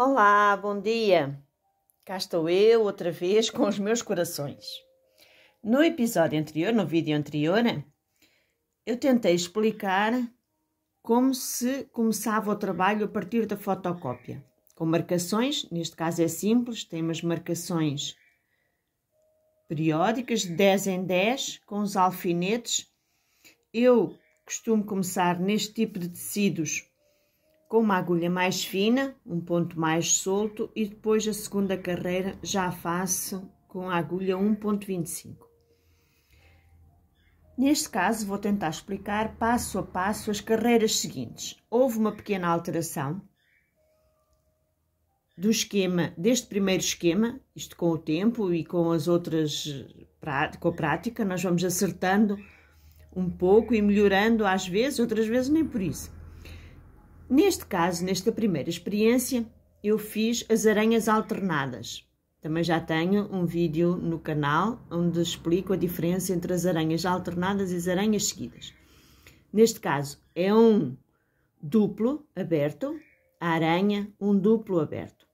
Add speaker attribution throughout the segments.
Speaker 1: Olá, bom dia! Cá estou eu outra vez com os meus corações. No episódio anterior, no vídeo anterior, eu tentei explicar como se começava o trabalho a partir da fotocópia, com marcações, neste caso é simples, tem umas marcações periódicas, de 10 em 10, com os alfinetes. Eu costumo começar neste tipo de tecidos com uma agulha mais fina, um ponto mais solto e depois a segunda carreira já faço com a agulha 1.25. Neste caso, vou tentar explicar passo a passo as carreiras seguintes. Houve uma pequena alteração do esquema, deste primeiro esquema, isto com o tempo e com as outras, com a prática, nós vamos acertando um pouco e melhorando às vezes, outras vezes nem por isso. Neste caso, nesta primeira experiência, eu fiz as aranhas alternadas. Também já tenho um vídeo no canal onde explico a diferença entre as aranhas alternadas e as aranhas seguidas. Neste caso, é um duplo aberto, a aranha, um duplo aberto.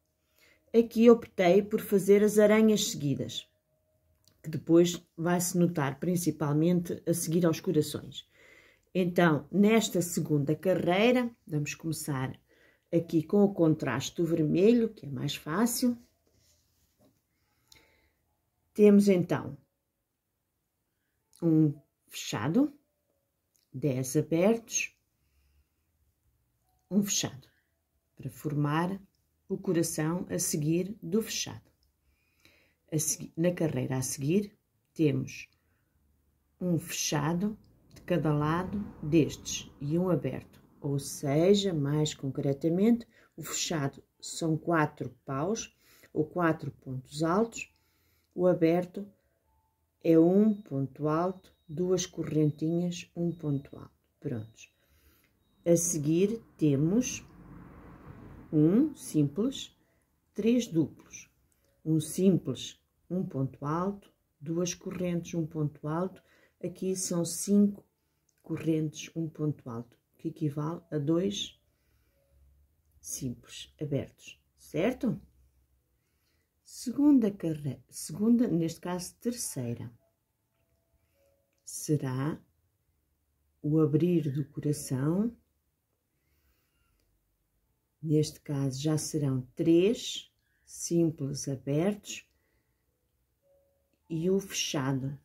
Speaker 1: Aqui optei por fazer as aranhas seguidas, que depois vai-se notar principalmente a seguir aos corações. Então, nesta segunda carreira, vamos começar aqui com o contraste do vermelho, que é mais fácil. Temos então um fechado, 10 abertos, um fechado, para formar o coração a seguir do fechado. Seguir, na carreira a seguir, temos um fechado, cada lado destes e um aberto, ou seja, mais concretamente, o fechado são quatro paus ou quatro pontos altos, o aberto é um ponto alto, duas correntinhas, um ponto alto. Prontos. A seguir temos um simples, três duplos, um simples, um ponto alto, duas correntes, um ponto alto. Aqui são cinco correntes um ponto alto, que equivale a dois simples abertos, certo? Segunda carreira, segunda, neste caso terceira, será o abrir do coração. Neste caso já serão três simples abertos e o fechado,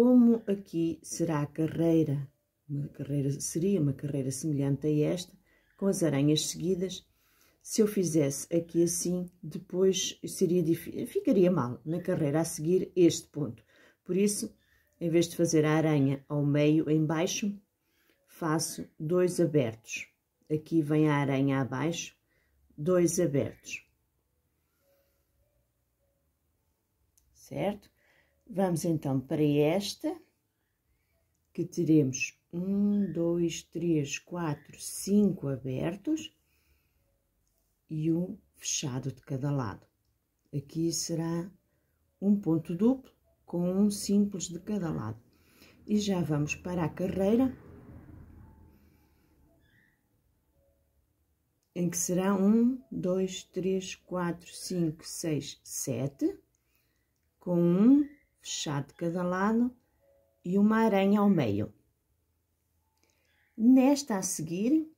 Speaker 1: como aqui será a carreira, uma carreira seria uma carreira semelhante a esta, com as aranhas seguidas. Se eu fizesse aqui assim, depois seria ficaria mal na carreira a seguir este ponto. Por isso, em vez de fazer a aranha ao meio em baixo, faço dois abertos. Aqui vem a aranha abaixo, dois abertos. Certo? Vamos então para esta, que teremos um, dois, três, quatro, cinco abertos e um fechado de cada lado. Aqui será um ponto duplo com um simples de cada lado. E já vamos para a carreira, em que será um, dois, três, quatro, cinco, seis, sete, com um fechado de cada lado e uma aranha ao meio. Nesta a seguir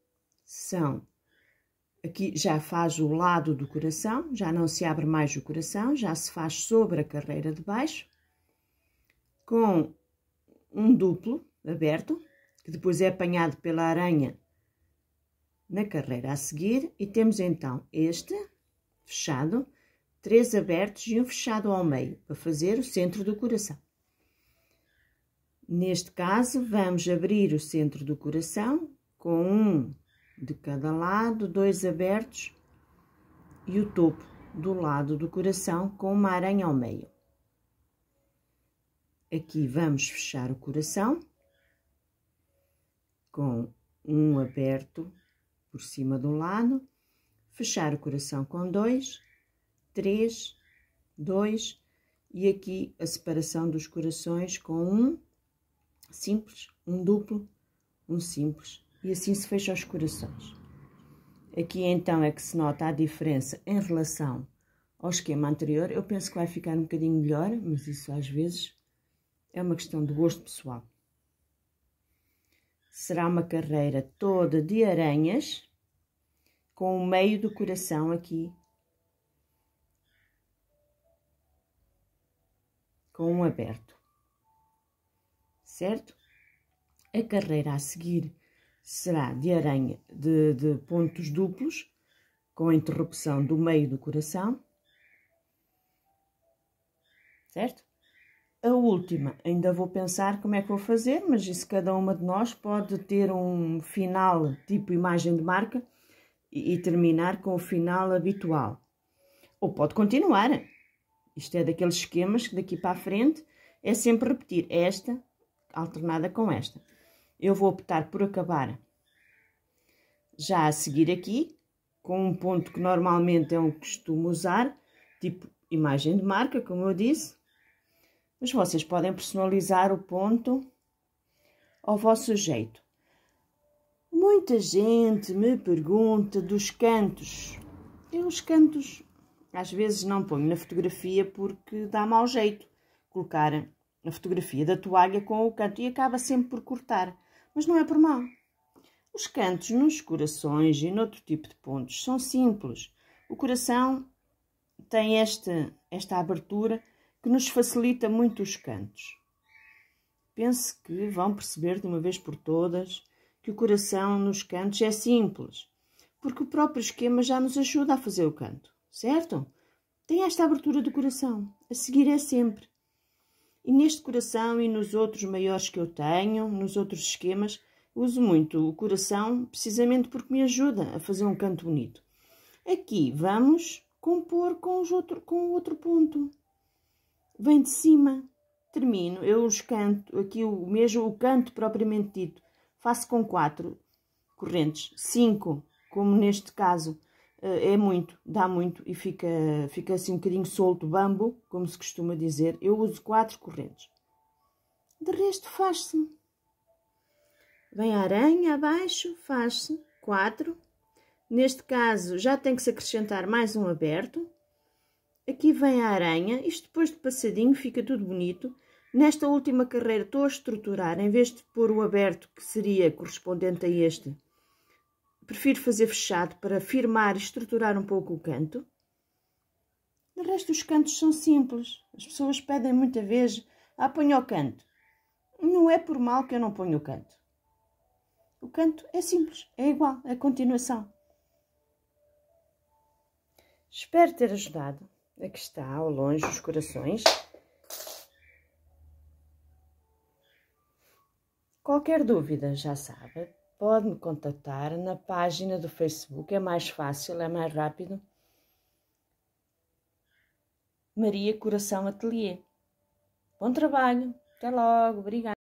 Speaker 1: são aqui já faz o lado do coração, já não se abre mais o coração, já se faz sobre a carreira de baixo com um duplo aberto, que depois é apanhado pela aranha na carreira a seguir e temos então este fechado três abertos e um fechado ao meio, para fazer o centro do coração. Neste caso, vamos abrir o centro do coração com um de cada lado, dois abertos e o topo do lado do coração com uma aranha ao meio. Aqui vamos fechar o coração com um aberto por cima do lado, fechar o coração com dois 3, 2 e aqui a separação dos corações com um simples, um duplo, um simples e assim se fecha os corações. Aqui então é que se nota a diferença em relação ao esquema anterior. Eu penso que vai ficar um bocadinho melhor, mas isso às vezes é uma questão de gosto pessoal. Será uma carreira toda de aranhas com o meio do coração aqui com um aberto. Certo? A carreira a seguir será de aranha de, de pontos duplos, com interrupção do meio do coração. Certo? A última, ainda vou pensar como é que vou fazer, mas isso cada uma de nós pode ter um final tipo imagem de marca e, e terminar com o final habitual. Ou pode continuar, isto é daqueles esquemas que daqui para a frente é sempre repetir é esta alternada com esta. Eu vou optar por acabar já a seguir aqui, com um ponto que normalmente é que costumo usar, tipo imagem de marca, como eu disse. Mas vocês podem personalizar o ponto ao vosso jeito. Muita gente me pergunta dos cantos. E os cantos às vezes não ponho na fotografia porque dá mau jeito colocar a fotografia da toalha com o canto e acaba sempre por cortar, mas não é por mal. Os cantos nos corações e noutro tipo de pontos são simples. O coração tem esta, esta abertura que nos facilita muito os cantos. Penso que vão perceber de uma vez por todas que o coração nos cantos é simples, porque o próprio esquema já nos ajuda a fazer o canto certo? Tem esta abertura do coração. A seguir é sempre. E neste coração e nos outros maiores que eu tenho, nos outros esquemas, uso muito o coração precisamente porque me ajuda a fazer um canto bonito. Aqui vamos compor com, o outro, com o outro ponto. Vem de cima, termino, eu os canto, aqui o mesmo o canto propriamente dito, faço com quatro correntes, cinco, como neste caso, eh, é muito, dá muito e fica, fica assim um bocadinho solto, bambo, como se costuma dizer. Eu uso quatro correntes. De resto, faz-se. Vem a aranha abaixo, faz-se quatro. Neste caso, já tem que se acrescentar mais um aberto. Aqui vem a aranha, isto depois de passadinho fica tudo bonito. Nesta última carreira estou a estruturar, em vez de pôr o aberto, que seria correspondente a este, Prefiro fazer fechado para firmar e estruturar um pouco o canto. De resto, os cantos são simples. As pessoas pedem muita vez, ah, ponho o canto. Não é por mal que eu não ponho o canto. O canto é simples, é igual, é continuação. Espero ter ajudado. Aqui está, ao longe, os corações. Qualquer dúvida, já sabe, pode me contactar na página do Facebook, é mais fácil, é mais rápido. Maria Coração Atelier. Bom trabalho, até logo, obrigada.